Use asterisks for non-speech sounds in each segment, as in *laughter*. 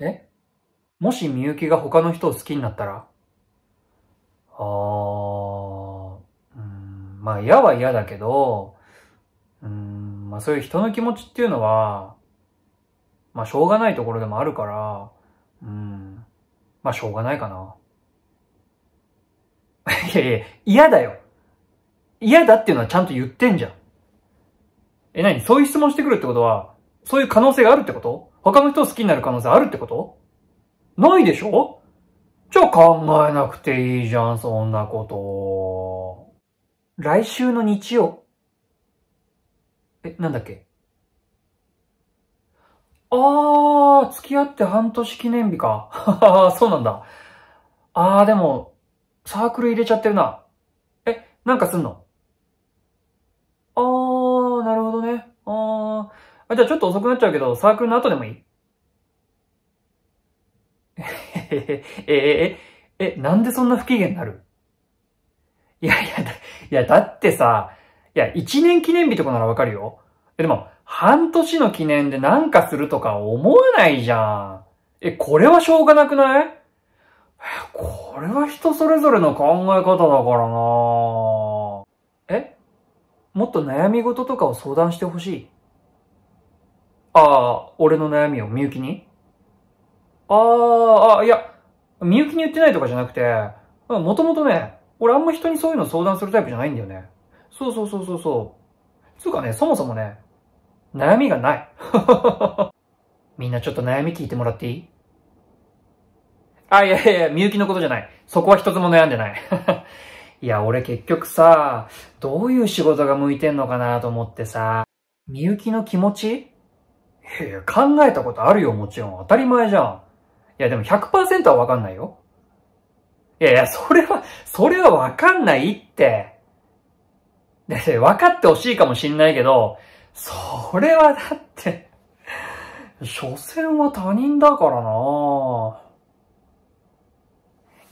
えもしみゆきが他の人を好きになったらあー、うん、まあ嫌は嫌だけど、うん、まあそういう人の気持ちっていうのは、まあしょうがないところでもあるから、うん、まあしょうがないかな。*laughs* いやいや、嫌だよ。嫌だっていうのはちゃんと言ってんじゃん。え、なにそういう質問してくるってことは、そういう可能性があるってこと他の人を好きになる可能性あるってことないでしょじゃあ考えなくていいじゃん、そんなこと。来週の日曜。え、なんだっけあー、付き合って半年記念日か。ははは、そうなんだ。あー、でも、サークル入れちゃってるな。え、なんかすんのあ、じゃあちょっと遅くなっちゃうけど、サークルの後でもいい *laughs* ええ、え、え、え、なんでそんな不機嫌になるいやいや、いや、だってさ、いや、一年記念日とかならわかるよ。でも、半年の記念でなんかするとか思わないじゃん。え、これはしょうがなくないこれは人それぞれの考え方だからなえもっと悩み事とかを相談してほしい。ああ、俺の悩みをみゆきにああ、あ、いや、みゆきに言ってないとかじゃなくて、もともとね、俺あんま人にそういうの相談するタイプじゃないんだよね。そうそうそうそうそう。つうかね、そもそもね、悩みがない。*laughs* みんなちょっと悩み聞いてもらっていいあ、いやいやいや、みゆきのことじゃない。そこは一つも悩んでない。*laughs* いや、俺結局さ、どういう仕事が向いてんのかなと思ってさ、みゆきの気持ちいやいや、考えたことあるよ、もちろん。当たり前じゃん。いや、でも100%はわかんないよ。いやいや、それは、それはわかんないって。だって分かってほしいかもしんないけど、それはだって所詮は他人だからな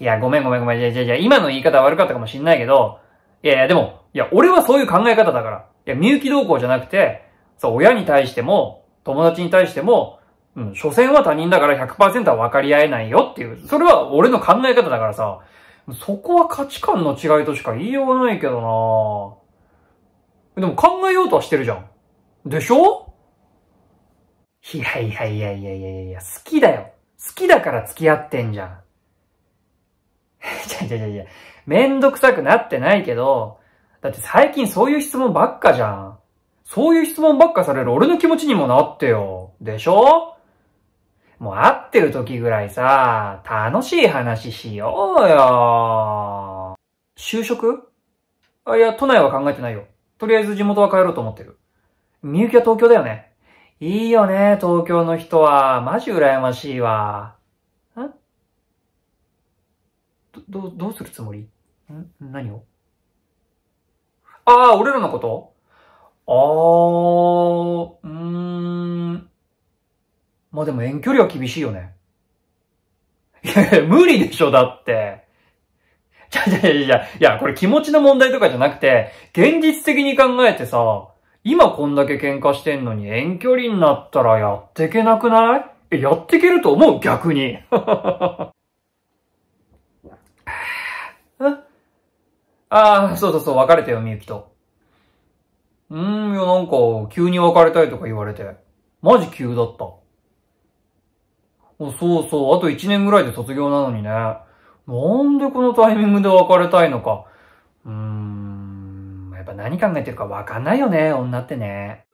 いや、ごめんごめんごめん。じゃじゃ今の言い方悪かったかもしんないけど、いやいや、でも、いや、俺はそういう考え方だから。いや、身ゆき動向じゃなくて、そう、親に対しても、友達に対しても、うん、所詮は他人だから100%は分かり合えないよっていう、それは俺の考え方だからさ、そこは価値観の違いとしか言いようがないけどなでも考えようとはしてるじゃん。でしょいやいやいやいやいやいや、好きだよ。好きだから付き合ってんじゃん。*laughs* いやいやいやいや、めんどくさくなってないけど、だって最近そういう質問ばっかじゃん。そういう質問ばっかされる俺の気持ちにもなってよ。でしょもう会ってる時ぐらいさ、楽しい話しようよ。就職あ、いや、都内は考えてないよ。とりあえず地元は帰ろうと思ってる。みゆきは東京だよね。いいよね、東京の人は。マジ羨ましいわ。んど、どうするつもりん何をああ、俺らのことあー、うーん。まあ、でも遠距離は厳しいよね。いやいや、無理でしょ、だって。ちゃじゃじゃじゃ、いや、これ気持ちの問題とかじゃなくて、現実的に考えてさ、今こんだけ喧嘩してんのに遠距離になったらやってけなくないえ、やってけると思う逆に。*laughs* *laughs* ああ、そうそうそう、別れたよ、みゆきと。うん、いやなんか、急に別れたいとか言われて。マジ急だった。そうそう、あと1年ぐらいで卒業なのにね。なんでこのタイミングで別れたいのか。うーん、やっぱ何考えてるかわかんないよね、女ってね。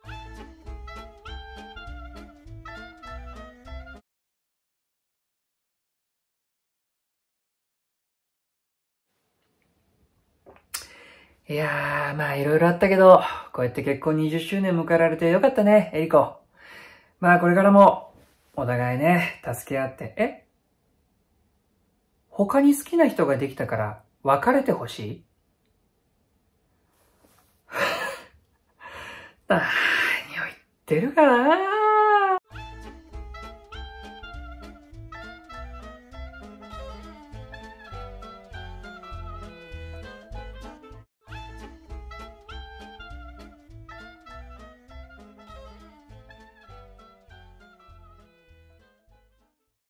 いやー、まあいろいろあったけど、こうやって結婚20周年迎えられてよかったね、エリコ。まあこれからも、お互いね、助け合って、え他に好きな人ができたから、別れてほしい *laughs* 何を言ってるかな